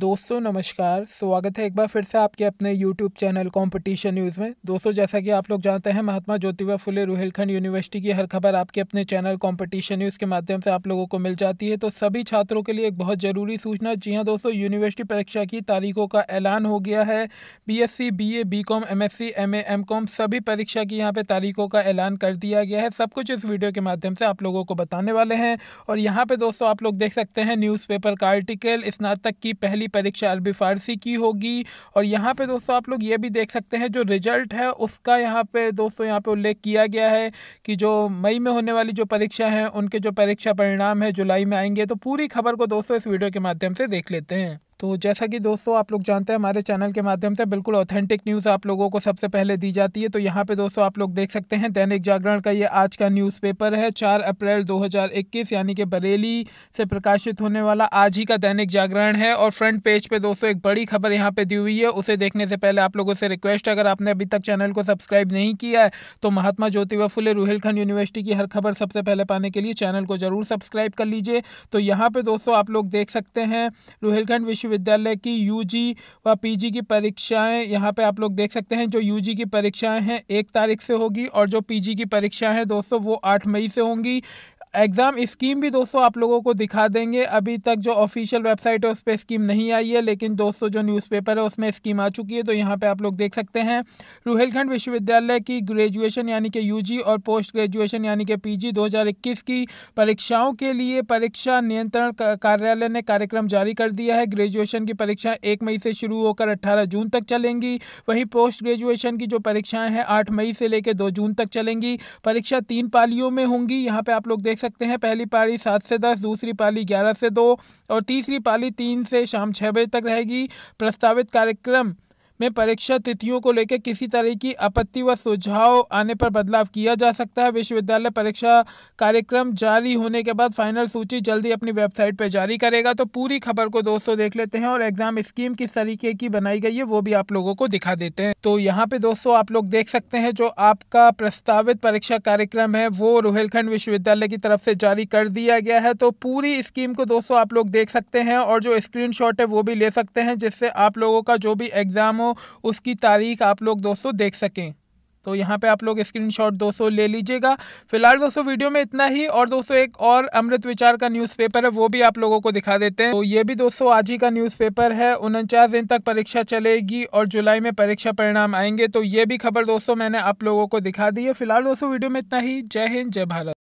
दोस्तों नमस्कार स्वागत है एक बार फिर से आपके अपने यूट्यूब चैनल कंपटीशन न्यूज़ में दोस्तों जैसा कि आप लोग जानते हैं महात्मा ज्योतिबा फुले रोहिलखंड यूनिवर्सिटी की हर खबर आपके अपने चैनल कंपटीशन न्यूज़ के माध्यम से आप लोगों को मिल जाती है तो सभी छात्रों के लिए एक बहुत ज़रूरी सूचना जी हाँ दोस्तों यूनिवर्सिटी परीक्षा की तारीखों का ऐलान हो गया है B S C B A B com M S C M A M com सभी परीक्षा की यहाँ पर तारीखों का ऐलान कर दिया गया है सब कुछ इस वीडियो के माध्यम से आप लोगों को बताने वाले हैं और यहाँ पर दोस्तों आप लोग देख सकते हैं न्यूज़पेपर का आर्टिकल स्नातक की पहली पहली परीक्षा अरबी फ़ारसी की होगी और यहाँ पे दोस्तों आप लोग ये भी देख सकते हैं जो रिज़ल्ट है उसका यहाँ पे दोस्तों यहाँ पे उल्लेख किया गया है कि जो मई में होने वाली जो परीक्षा है उनके जो परीक्षा परिणाम है जुलाई में आएंगे तो पूरी खबर को दोस्तों इस वीडियो के माध्यम से देख लेते हैं तो जैसा कि दोस्तों आप लोग जानते हैं हमारे चैनल के माध्यम से बिल्कुल ऑथेंटिक न्यूज़ आप लोगों को सबसे पहले दी जाती है तो यहाँ पे दोस्तों आप लोग देख सकते हैं दैनिक जागरण का ये आज का न्यूज़पेपर है चार अप्रैल 2021 यानी कि बरेली से प्रकाशित होने वाला आज ही का दैनिक जागरण है और फ्रंट पेज पर पे दोस्तों एक बड़ी खबर यहाँ पर दी हुई है उसे देखने से पहले आप लोगों से रिक्वेस्ट अगर आपने अभी तक चैनल को सब्सक्राइब नहीं किया है तो महात्मा ज्योतिबा फुले रूहेलखंड यूनिवर्सिटी की हर खबर सबसे पहले पाने के लिए चैनल को ज़रूर सब्सक्राइब कर लीजिए तो यहाँ पर दोस्तों आप लोग देख सकते हैं रूहेलखंड विश्व विश्वविद्यालय की यूजी व पीजी की परीक्षाएं यहाँ पे आप लोग देख सकते हैं जो यूजी की परीक्षाएं हैं एक तारीख से होगी और जो पीजी की परीक्षाएं हैं दोस्तों वो आठ मई से होंगी एग्ज़ाम स्कीम भी दोस्तों आप लोगों को दिखा देंगे अभी तक जो ऑफिशियल वेबसाइट है उस पर स्कीम नहीं आई है लेकिन दोस्तों जो न्यूज़पेपर है उसमें स्कीम आ चुकी है तो यहाँ पे आप लोग देख सकते हैं रुहेलखंड विश्वविद्यालय की ग्रेजुएशन यानी कि यूजी और पोस्ट ग्रेजुएशन यानी कि पीजी 2021 की परीक्षाओं के लिए परीक्षा नियंत्रण कार्यालय ने कार्यक्रम जारी कर दिया है ग्रेजुएशन की परीक्षाएँ एक मई से शुरू होकर अट्ठारह जून तक चलेंगी वहीं पोस्ट ग्रेजुएशन की जो परीक्षाएँ हैं आठ मई से लेकर दो जून तक चलेंगी परीक्षा तीन पालियों में होंगी यहाँ पर आप लोग देख सकते हैं पहली पारी सात से दस दूसरी पाली ग्यारह से दो और तीसरी पाली तीन से शाम छः बजे तक रहेगी प्रस्तावित कार्यक्रम में परीक्षा तिथियों को लेकर किसी तरह की आपत्ति व सुझाव आने पर बदलाव किया जा सकता है विश्वविद्यालय परीक्षा कार्यक्रम जारी होने के बाद फाइनल सूची जल्दी अपनी वेबसाइट पर जारी करेगा तो पूरी खबर को दोस्तों देख लेते हैं और एग्जाम स्कीम किस तरीके की बनाई गई है वो भी आप लोगों को दिखा देते हैं तो यहाँ पे दोस्तों आप लोग देख सकते हैं जो आपका प्रस्तावित परीक्षा कार्यक्रम है वो रोहिलखंड विश्वविद्यालय की तरफ से जारी कर दिया गया है तो पूरी स्कीम को दोस्तों आप लोग देख सकते हैं और जो स्क्रीन है वो भी ले सकते हैं जिससे आप लोगों का जो भी एग्जाम हो हो उसकी तारीख आप लोग दोस्तों देख सकें तो यहाँ पे आप लोग स्क्रीनशॉट दोस्तों ले लीजिएगा फिलहाल दोस्तों वीडियो में इतना ही और दोस्तों एक और अमृत विचार का न्यूज़पेपर है वो भी आप लोगों को दिखा देते हैं तो ये भी दोस्तों आज ही का न्यूज़पेपर है उनचास दिन तक परीक्षा चलेगी और जुलाई में परीक्षा परिणाम आएंगे तो ये भी खबर दोस्तों मैंने आप लोगों को दिखा दी है फिलहाल दोस्तों वीडियो में इतना ही जय हिंद जय भारत